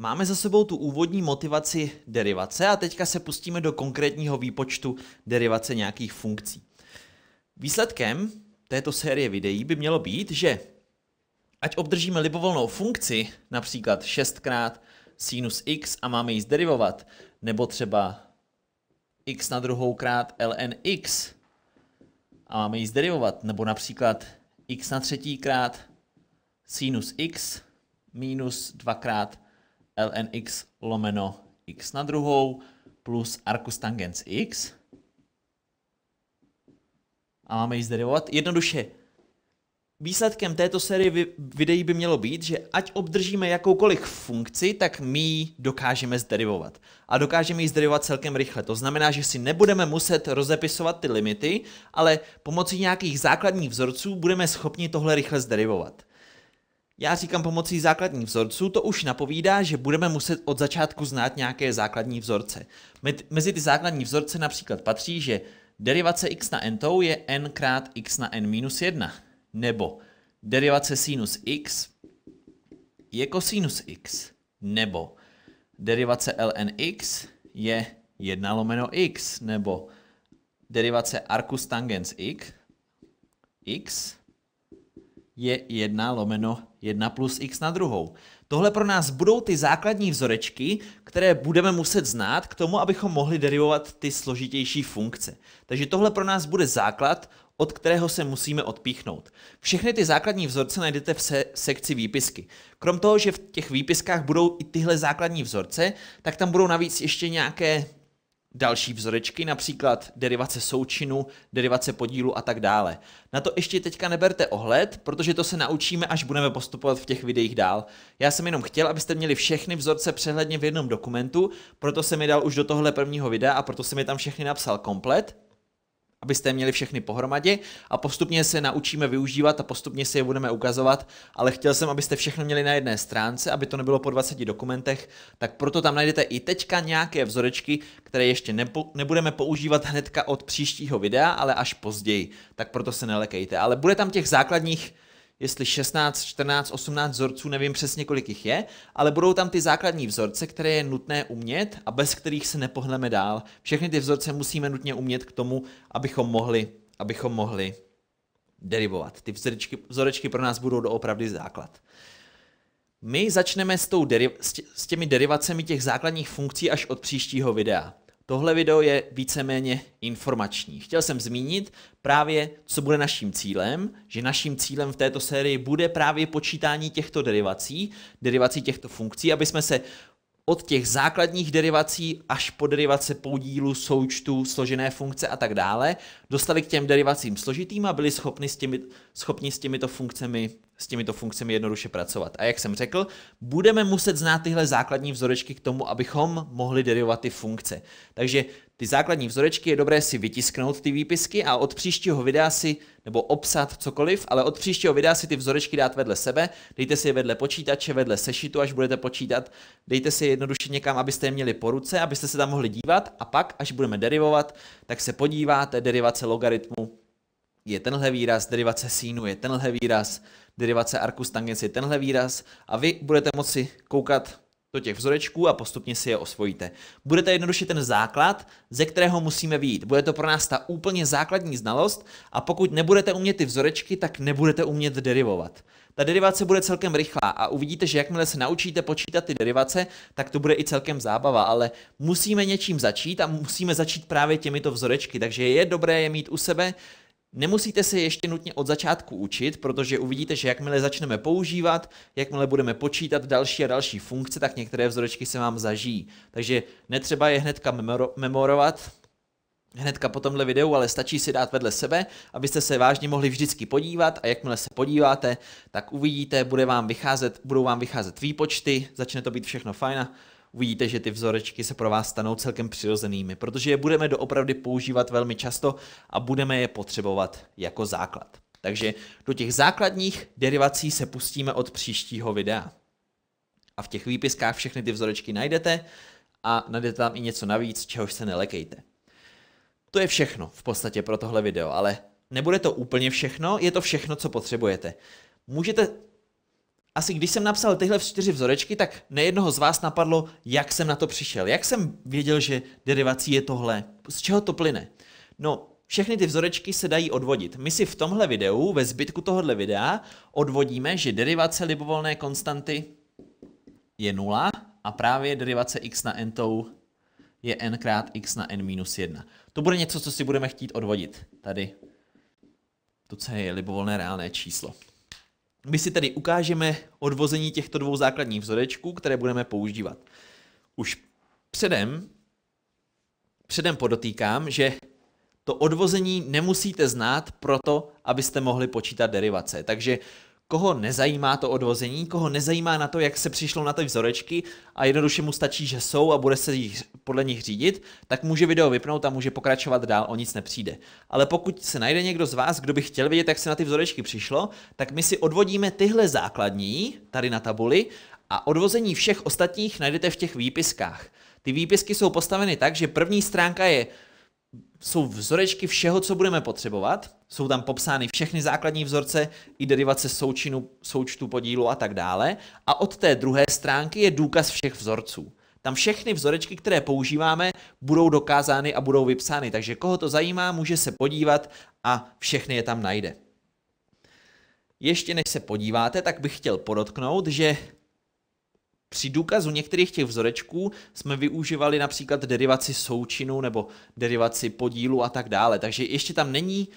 Máme za sebou tu úvodní motivaci derivace a teďka se pustíme do konkrétního výpočtu derivace nějakých funkcí. Výsledkem této série videí by mělo být, že ať obdržíme libovolnou funkci, například 6x sinus x a máme ji zderivovat, nebo třeba x na druhou krát ln x a máme ji zderivovat, nebo například x na třetí krát sinus x minus dvakrát lnx lomeno x na druhou plus arcus tangens x. A máme ji zderivovat. Jednoduše, výsledkem této série videí by mělo být, že ať obdržíme jakoukoliv funkci, tak my ji dokážeme zderivovat. A dokážeme ji zderivovat celkem rychle. To znamená, že si nebudeme muset rozepisovat ty limity, ale pomocí nějakých základních vzorců budeme schopni tohle rychle zderivovat. Já říkám pomocí základních vzorců, to už napovídá, že budeme muset od začátku znát nějaké základní vzorce. Mezi ty základní vzorce například patří, že derivace x na n tou je n krát x na n minus 1, nebo derivace sinus x je kosinus x, nebo derivace ln x je 1 lomeno x, nebo derivace arcus tangens x, x je 1 lomeno 1 plus x na druhou. Tohle pro nás budou ty základní vzorečky, které budeme muset znát k tomu, abychom mohli derivovat ty složitější funkce. Takže tohle pro nás bude základ, od kterého se musíme odpíchnout. Všechny ty základní vzorce najdete v se- sekci výpisky. Krom toho, že v těch výpiskách budou i tyhle základní vzorce, tak tam budou navíc ještě nějaké další vzorečky, například derivace součinu, derivace podílu a tak dále. Na to ještě teďka neberte ohled, protože to se naučíme, až budeme postupovat v těch videích dál. Já jsem jenom chtěl, abyste měli všechny vzorce přehledně v jednom dokumentu, proto jsem je dal už do tohle prvního videa a proto jsem je tam všechny napsal komplet abyste je měli všechny pohromadě a postupně se naučíme využívat a postupně si je budeme ukazovat, ale chtěl jsem, abyste všechno měli na jedné stránce, aby to nebylo po 20 dokumentech, tak proto tam najdete i teďka nějaké vzorečky, které ještě nepo, nebudeme používat hnedka od příštího videa, ale až později, tak proto se nelekejte, ale bude tam těch základních jestli 16, 14, 18 vzorců, nevím přesně kolik jich je, ale budou tam ty základní vzorce, které je nutné umět a bez kterých se nepohneme dál. Všechny ty vzorce musíme nutně umět k tomu, abychom mohli, abychom mohli derivovat. Ty vzorečky, vzorečky pro nás budou doopravdy základ. My začneme s, tou deri- s těmi derivacemi těch základních funkcí až od příštího videa. Tohle video je víceméně informační. Chtěl jsem zmínit právě, co bude naším cílem, že naším cílem v této sérii bude právě počítání těchto derivací, derivací těchto funkcí, aby jsme se od těch základních derivací až po derivace podílu, součtu, složené funkce a tak dále, dostali k těm derivacím složitým a byli schopni s, těmi, schopni s těmito funkcemi s těmito funkcemi jednoduše pracovat. A jak jsem řekl, budeme muset znát tyhle základní vzorečky k tomu, abychom mohli derivovat ty funkce. Takže ty základní vzorečky je dobré si vytisknout ty výpisky a od příštího videa si, nebo obsat cokoliv, ale od příštího videa si ty vzorečky dát vedle sebe, dejte si je vedle počítače, vedle sešitu, až budete počítat, dejte si je jednoduše někam, abyste je měli po ruce, abyste se tam mohli dívat a pak, až budeme derivovat, tak se podíváte, derivace logaritmu je tenhle výraz, derivace sinu je tenhle výraz, derivace arcus tangens je tenhle výraz a vy budete moci koukat do těch vzorečků a postupně si je osvojíte. Bude to jednoduše ten základ, ze kterého musíme výjít. Bude to pro nás ta úplně základní znalost a pokud nebudete umět ty vzorečky, tak nebudete umět derivovat. Ta derivace bude celkem rychlá a uvidíte, že jakmile se naučíte počítat ty derivace, tak to bude i celkem zábava, ale musíme něčím začít a musíme začít právě těmito vzorečky, takže je dobré je mít u sebe Nemusíte se ještě nutně od začátku učit, protože uvidíte, že jakmile začneme používat, jakmile budeme počítat další a další funkce, tak některé vzorečky se vám zažijí. Takže netřeba je hnedka memoro- memorovat, hnedka po tomhle videu, ale stačí si dát vedle sebe, abyste se vážně mohli vždycky podívat a jakmile se podíváte, tak uvidíte, bude vám vycházet, budou vám vycházet výpočty, začne to být všechno fajn a uvidíte, že ty vzorečky se pro vás stanou celkem přirozenými, protože je budeme doopravdy používat velmi často a budeme je potřebovat jako základ. Takže do těch základních derivací se pustíme od příštího videa. A v těch výpiskách všechny ty vzorečky najdete a najdete tam i něco navíc, čehož se nelekejte. To je všechno v podstatě pro tohle video, ale nebude to úplně všechno, je to všechno, co potřebujete. Můžete asi když jsem napsal tyhle čtyři vzorečky, tak nejednoho z vás napadlo, jak jsem na to přišel. Jak jsem věděl, že derivací je tohle? Z čeho to plyne? No, všechny ty vzorečky se dají odvodit. My si v tomhle videu, ve zbytku tohohle videa, odvodíme, že derivace libovolné konstanty je 0 a právě derivace x na n tou je n krát x na n minus 1. To bude něco, co si budeme chtít odvodit. Tady to co je libovolné reálné číslo. My si tedy ukážeme odvození těchto dvou základních vzorečků, které budeme používat. Už předem, předem podotýkám, že to odvození nemusíte znát proto, abyste mohli počítat derivace. Takže koho nezajímá to odvození, koho nezajímá na to, jak se přišlo na ty vzorečky a jednoduše mu stačí, že jsou a bude se jich, podle nich řídit, tak může video vypnout a může pokračovat dál, o nic nepřijde. Ale pokud se najde někdo z vás, kdo by chtěl vidět, jak se na ty vzorečky přišlo, tak my si odvodíme tyhle základní, tady na tabuli, a odvození všech ostatních najdete v těch výpiskách. Ty výpisky jsou postaveny tak, že první stránka je jsou vzorečky všeho, co budeme potřebovat. Jsou tam popsány všechny základní vzorce, i derivace součinu, součtu podílu a tak dále. A od té druhé stránky je důkaz všech vzorců. Tam všechny vzorečky, které používáme, budou dokázány a budou vypsány. Takže koho to zajímá, může se podívat a všechny je tam najde. Ještě než se podíváte, tak bych chtěl podotknout, že při důkazu některých těch vzorečků jsme využívali například derivaci součinu nebo derivaci podílu a tak dále. Takže ještě tam není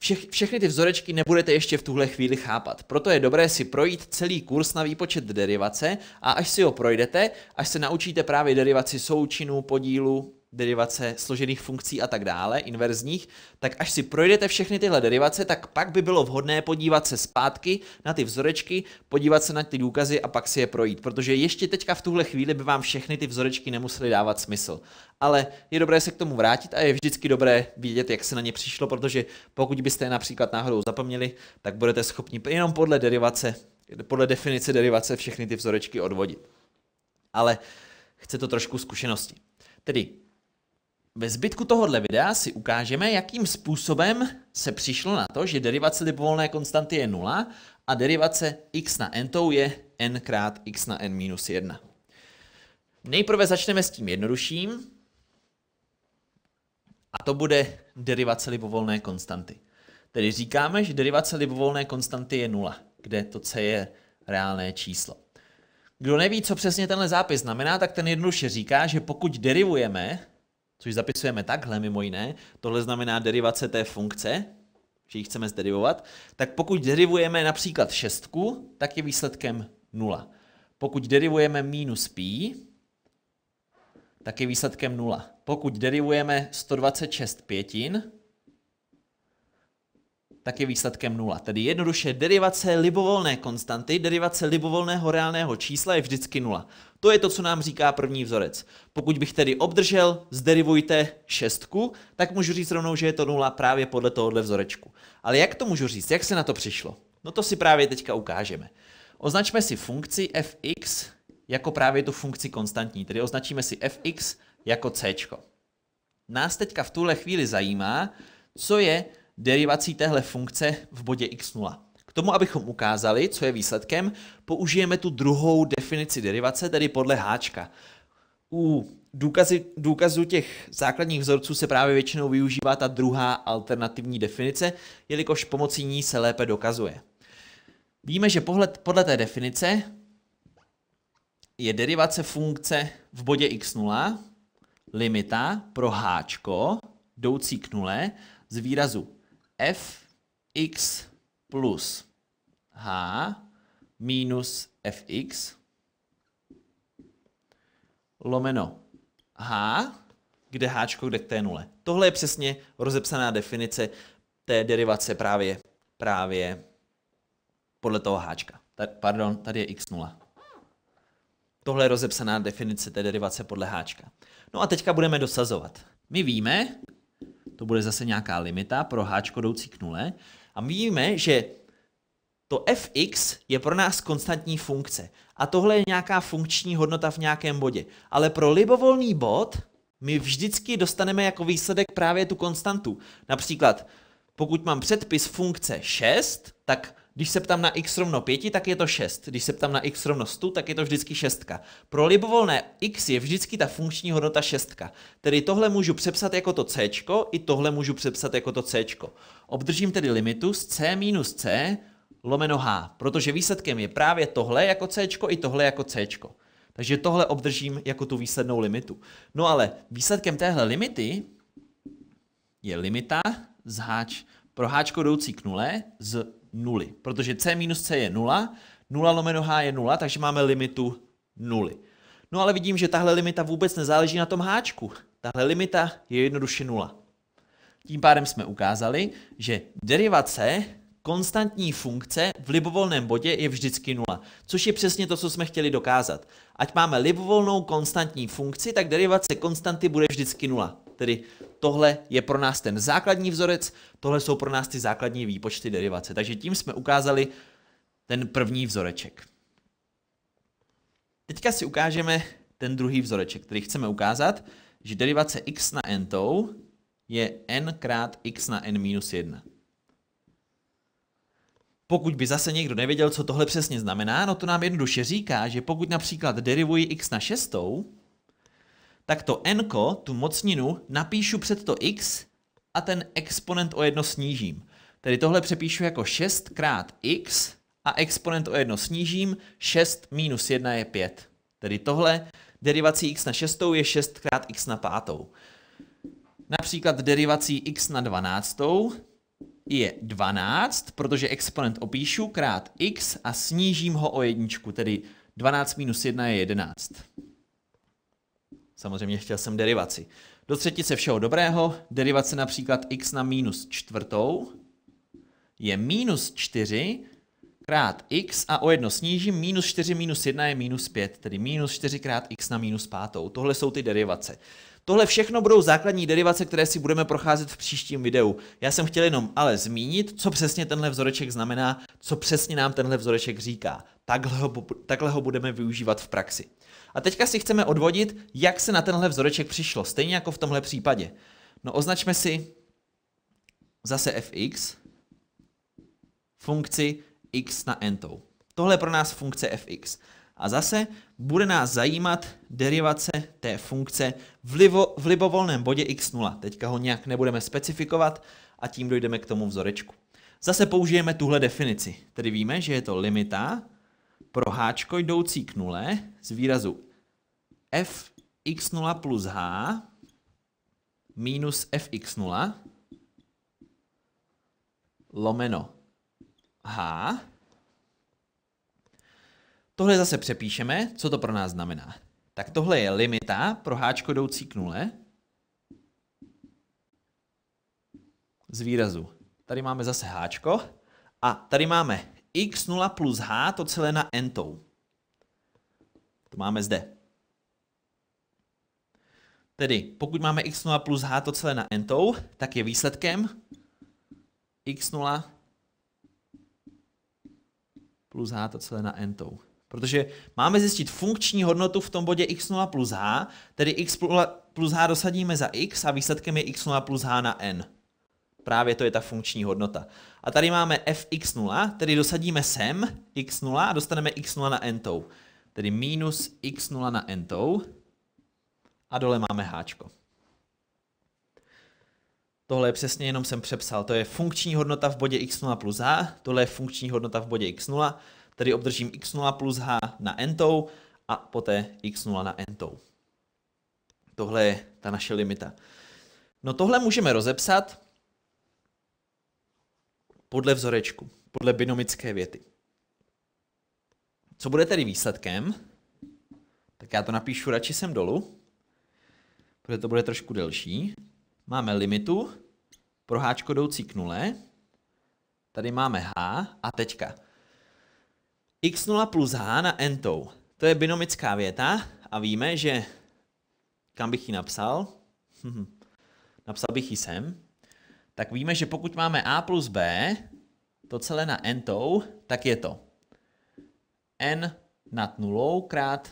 všech, všechny ty vzorečky nebudete ještě v tuhle chvíli chápat. Proto je dobré si projít celý kurz na výpočet derivace a až si ho projdete, až se naučíte právě derivaci součinu, podílu derivace složených funkcí a tak dále, inverzních, tak až si projdete všechny tyhle derivace, tak pak by bylo vhodné podívat se zpátky na ty vzorečky, podívat se na ty důkazy a pak si je projít, protože ještě teďka v tuhle chvíli by vám všechny ty vzorečky nemusely dávat smysl. Ale je dobré se k tomu vrátit a je vždycky dobré vědět, jak se na ně přišlo, protože pokud byste je například náhodou zapomněli, tak budete schopni jenom podle derivace, podle definice derivace všechny ty vzorečky odvodit. Ale chce to trošku zkušenosti. Tedy ve zbytku tohohle videa si ukážeme, jakým způsobem se přišlo na to, že derivace libovolné konstanty je 0 a derivace x na n tou je n krát x na n minus 1. Nejprve začneme s tím jednodušším a to bude derivace libovolné konstanty. Tedy říkáme, že derivace libovolné konstanty je 0, kde to c je reálné číslo. Kdo neví, co přesně tenhle zápis znamená, tak ten jednoduše říká, že pokud derivujeme což zapisujeme takhle mimo jiné, tohle znamená derivace té funkce, že ji chceme zderivovat, tak pokud derivujeme například šestku, tak je výsledkem 0. Pokud derivujeme minus pi, tak je výsledkem 0. Pokud derivujeme 126 pětin, tak je výsledkem 0. Tedy jednoduše derivace libovolné konstanty, derivace libovolného reálného čísla je vždycky 0. To je to, co nám říká první vzorec. Pokud bych tedy obdržel, zderivujte šestku, tak můžu říct rovnou, že je to 0 právě podle tohohle vzorečku. Ale jak to můžu říct? Jak se na to přišlo? No to si právě teďka ukážeme. Označme si funkci fx jako právě tu funkci konstantní, tedy označíme si fx jako c. Nás teďka v tuhle chvíli zajímá, co je derivací téhle funkce v bodě x0. K tomu, abychom ukázali, co je výsledkem, použijeme tu druhou definici derivace, tedy podle háčka. U důkazy, důkazu těch základních vzorců se právě většinou využívá ta druhá alternativní definice, jelikož pomocí ní se lépe dokazuje. Víme, že pohled, podle té definice je derivace funkce v bodě x0 limita pro háčko jdoucí k nule z výrazu fx plus h minus fx lomeno h, kde h, kde k té nule. Tohle je přesně rozepsaná definice té derivace právě, právě podle toho h. Tady, pardon, tady je x0. Tohle je rozepsaná definice té derivace podle h. No a teďka budeme dosazovat. My víme, to bude zase nějaká limita pro háčko jdoucí k nule. A my víme, že to fx je pro nás konstantní funkce. A tohle je nějaká funkční hodnota v nějakém bodě. Ale pro libovolný bod my vždycky dostaneme jako výsledek právě tu konstantu. Například, pokud mám předpis funkce 6, tak když se ptám na x rovno 5, tak je to 6. Když se ptám na x rovno 100, tak je to vždycky 6. Pro libovolné x je vždycky ta funkční hodnota 6. Tedy tohle můžu přepsat jako to c, i tohle můžu přepsat jako to c. Obdržím tedy limitu z c minus c lomeno h, protože výsledkem je právě tohle jako c i tohle jako c. Takže tohle obdržím jako tu výslednou limitu. No ale výsledkem téhle limity je limita z háč, pro háčko jdoucí k nule z nuly, protože C minus C je 0, 0 lomeno H je 0, takže máme limitu nuly. No ale vidím, že tahle limita vůbec nezáleží na tom háčku. Tahle limita je jednoduše nula. Tím pádem jsme ukázali, že derivace konstantní funkce v libovolném bodě je vždycky nula. což je přesně to, co jsme chtěli dokázat. Ať máme libovolnou konstantní funkci, tak derivace konstanty bude vždycky nula. Tedy tohle je pro nás ten základní vzorec, tohle jsou pro nás ty základní výpočty derivace. Takže tím jsme ukázali ten první vzoreček. Teďka si ukážeme ten druhý vzoreček, který chceme ukázat, že derivace x na n tou je n krát x na n minus 1. Pokud by zase někdo nevěděl, co tohle přesně znamená, no to nám jednoduše říká, že pokud například derivuji x na šestou, tak to n, tu mocninu, napíšu před to x a ten exponent o jedno snížím. Tedy tohle přepíšu jako 6 krát x a exponent o jedno snížím, 6 minus 1 je 5. Tedy tohle derivací x na 6 je 6 krát x na 5. Například derivací x na 12 je 12, protože exponent opíšu krát x a snížím ho o jedničku, tedy 12 minus 1 je 11. Samozřejmě chtěl jsem derivaci. Do třetice všeho dobrého, derivace například x na minus čtvrtou je minus 4 krát x a o jedno snížím, minus 4 minus 1 je minus 5, tedy minus 4 krát x na minus pátou. Tohle jsou ty derivace. Tohle všechno budou základní derivace, které si budeme procházet v příštím videu. Já jsem chtěl jenom ale zmínit, co přesně tenhle vzoreček znamená, co přesně nám tenhle vzoreček říká. Takhle ho, takhle ho budeme využívat v praxi. A teďka si chceme odvodit, jak se na tenhle vzoreček přišlo, stejně jako v tomhle případě. No označme si zase fx funkci x na n tou. Tohle je pro nás funkce fx. A zase bude nás zajímat derivace té funkce v, livo, v libovolném bodě x0. Teďka ho nějak nebudeme specifikovat a tím dojdeme k tomu vzorečku. Zase použijeme tuhle definici. Tedy víme, že je to limita pro háčko jdoucí k nule z výrazu f x0 plus h minus fx0 lomeno h. Tohle zase přepíšeme, co to pro nás znamená. Tak tohle je limita pro h jdoucí k nule z výrazu. Tady máme zase h a tady máme x0 plus h, to celé na n tou. To máme zde. Tedy pokud máme x0 plus h to celé na n tak je výsledkem x0 plus h to celé na n tou. Protože máme zjistit funkční hodnotu v tom bodě x0 plus h, tedy x plus h dosadíme za x a výsledkem je x0 plus h na n. Právě to je ta funkční hodnota. A tady máme fx0, tedy dosadíme sem x0 a dostaneme x0 na n tou. Tedy minus x0 na n tou a dole máme háčko. Tohle je přesně jenom jsem přepsal. To je funkční hodnota v bodě x0 plus h, tohle je funkční hodnota v bodě x0, tedy obdržím x0 plus h na entou a poté x0 na entou. Tohle je ta naše limita. No tohle můžeme rozepsat podle vzorečku, podle binomické věty. Co bude tedy výsledkem? Tak já to napíšu radši sem dolů protože to bude trošku delší. Máme limitu, proháčko jdoucí k nule, tady máme h a teďka. x0 plus h na n tou. To je binomická věta a víme, že kam bych ji napsal? napsal bych ji sem. Tak víme, že pokud máme a plus b, to celé na n tou, tak je to n nad nulou krát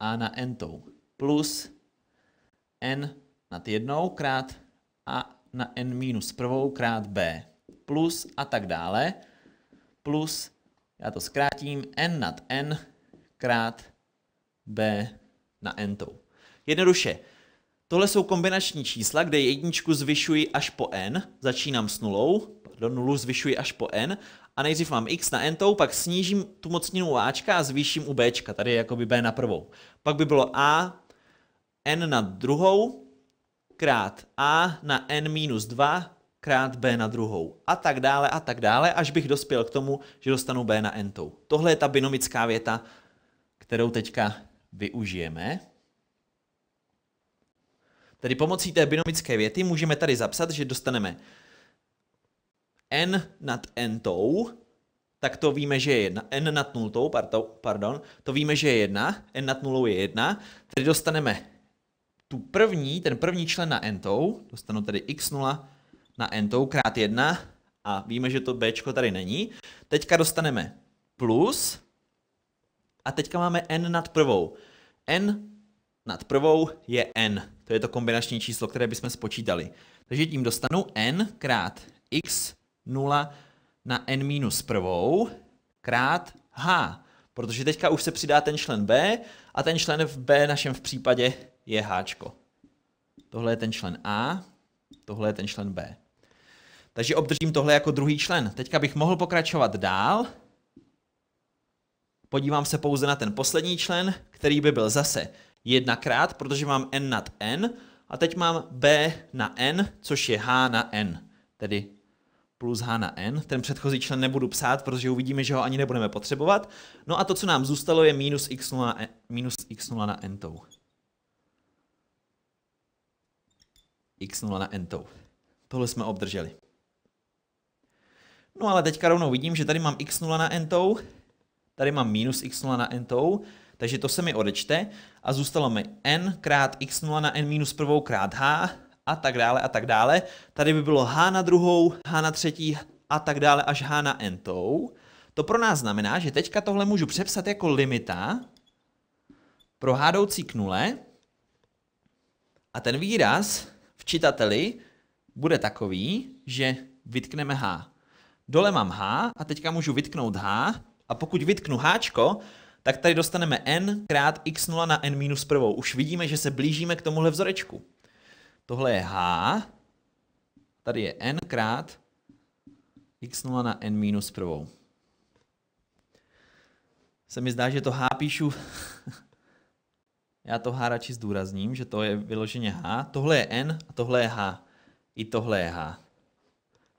a na n tou plus n nad jednou krát a na n minus prvou krát b plus a tak dále plus, já to zkrátím, n nad n krát b na n tou. Jednoduše, tohle jsou kombinační čísla, kde jedničku zvyšuji až po n, začínám s nulou, pardon, nulu zvyšuji až po n a nejdřív mám x na n tou, pak snížím tu mocninu ačka a zvýším u b, tady je jakoby b na prvou. Pak by bylo a n na druhou krát a na n minus 2 krát b na druhou a tak dále a tak dále, až bych dospěl k tomu, že dostanu b na n tou. Tohle je ta binomická věta, kterou teďka využijeme. Tedy pomocí té binomické věty můžeme tady zapsat, že dostaneme n nad n tou, tak to víme, že je jedna. n nad nultou, pardon, to víme, že je 1, n nad nulou je 1, tedy dostaneme tu první, ten první člen na entou, dostanu tedy x0 na entou krát 1 a víme, že to b tady není. Teďka dostaneme plus a teďka máme n nad prvou. n nad prvou je n. To je to kombinační číslo, které bychom spočítali. Takže tím dostanu n krát x0 na n minus prvou krát h. Protože teďka už se přidá ten člen b a ten člen v b našem v případě je H. Tohle je ten člen A, tohle je ten člen B. Takže obdržím tohle jako druhý člen. Teďka bych mohl pokračovat dál. Podívám se pouze na ten poslední člen, který by byl zase jednakrát, protože mám n nad n. A teď mám b na n, což je h na n. Tedy plus h na n. Ten předchozí člen nebudu psát, protože uvidíme, že ho ani nebudeme potřebovat. No a to, co nám zůstalo, je minus x0 na, minus x0 na n tou. x0 na entou. Tohle jsme obdrželi. No ale teďka rovnou vidím, že tady mám x0 na entou, tady mám minus x0 na entou, takže to se mi odečte a zůstalo mi n krát x0 na n minus prvou krát h a tak dále a tak dále. Tady by bylo h na druhou, h na třetí a tak dále až h na entou. To pro nás znamená, že teďka tohle můžu přepsat jako limita pro hádoucí k nule a ten výraz v čitateli bude takový, že vytkneme H. Dole mám H a teďka můžu vytknout H a pokud vytknu H, tak tady dostaneme n krát x0 na n minus prvou. Už vidíme, že se blížíme k tomuhle vzorečku. Tohle je h, tady je n krát x0 na n minus prvou. Se mi zdá, že to h píšu Já to H radši zdůrazním, že to je vyloženě H. Tohle je N a tohle je H. I tohle je H.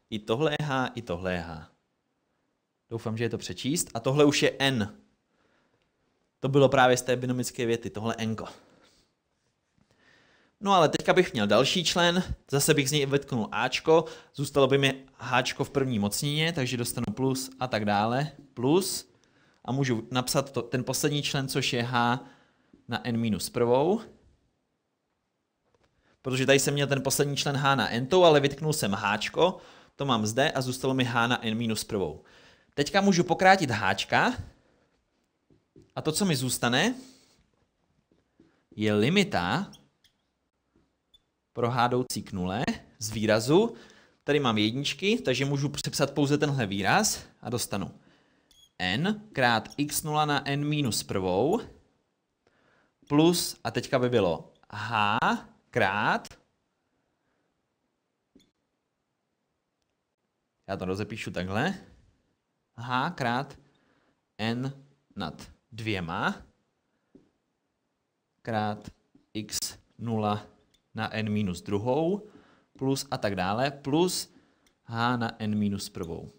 I tohle je H, i tohle je H. Doufám, že je to přečíst. A tohle už je N. To bylo právě z té binomické věty, tohle Nko. No ale teďka bych měl další člen, zase bych z něj vetknul Ačko, zůstalo by mi Hčko v první mocnině, takže dostanu plus a tak dále, plus. A můžu napsat to, ten poslední člen, což je H na n minus prvou, protože tady jsem měl ten poslední člen h na n ale vytknul jsem háčko, to mám zde a zůstalo mi h na n minus prvou. Teďka můžu pokrátit háčka a to, co mi zůstane, je limita pro h jdoucí k nule z výrazu. Tady mám jedničky, takže můžu přepsat pouze tenhle výraz a dostanu n krát x0 na n minus prvou plus, a teďka by bylo h krát, já to rozepíšu takhle, h krát n nad dvěma krát x 0 na n minus druhou plus a tak dále, plus h na n minus prvou.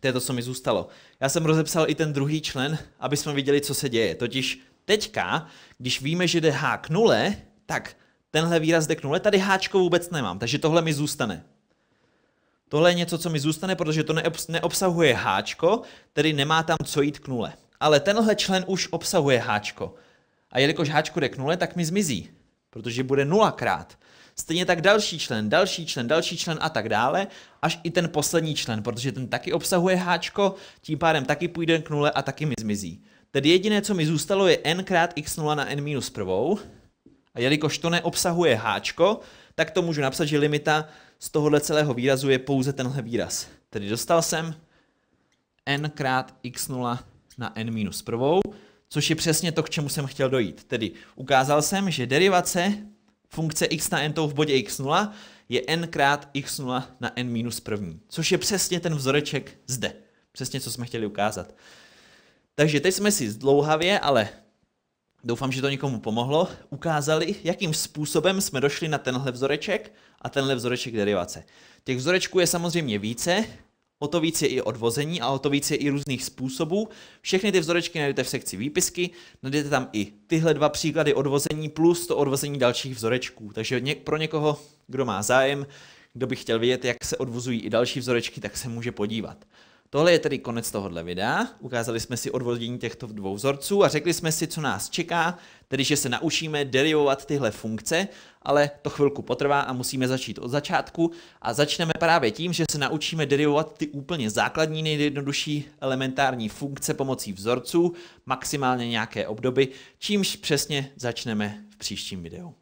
To je to, co mi zůstalo. Já jsem rozepsal i ten druhý člen, aby jsme viděli, co se děje. Totiž Teďka, když víme, že jde H k nule, tak tenhle výraz jde k nule, tady háčko vůbec nemám, takže tohle mi zůstane. Tohle je něco, co mi zůstane, protože to neobsahuje háčko, tedy nemá tam co jít k nule. Ale tenhle člen už obsahuje háčko. A jelikož háčko jde k nule, tak mi zmizí, protože bude nulakrát. Stejně tak další člen, další člen, další člen a tak dále, až i ten poslední člen, protože ten taky obsahuje háčko, tím pádem taky půjde k nule a taky mi zmizí. Tedy jediné, co mi zůstalo, je n krát x0 na n minus prvou. A jelikož to neobsahuje háčko, tak to můžu napsat, že limita z tohohle celého výrazu je pouze tenhle výraz. Tedy dostal jsem n krát x0 na n minus prvou, což je přesně to, k čemu jsem chtěl dojít. Tedy ukázal jsem, že derivace funkce x na n v bodě x0 je n krát x0 na n minus první, což je přesně ten vzoreček zde. Přesně, co jsme chtěli ukázat. Takže teď jsme si zdlouhavě, ale doufám, že to někomu pomohlo, ukázali, jakým způsobem jsme došli na tenhle vzoreček a tenhle vzoreček derivace. Těch vzorečků je samozřejmě více, o to víc je i odvození a o to víc je i různých způsobů. Všechny ty vzorečky najdete v sekci výpisky, najdete tam i tyhle dva příklady odvození plus to odvození dalších vzorečků. Takže pro někoho, kdo má zájem, kdo by chtěl vědět, jak se odvozují i další vzorečky, tak se může podívat. Tohle je tedy konec tohohle videa. Ukázali jsme si odvodění těchto dvou vzorců a řekli jsme si, co nás čeká, tedy že se naučíme derivovat tyhle funkce, ale to chvilku potrvá a musíme začít od začátku a začneme právě tím, že se naučíme derivovat ty úplně základní nejjednodušší elementární funkce pomocí vzorců, maximálně nějaké obdoby, čímž přesně začneme v příštím videu.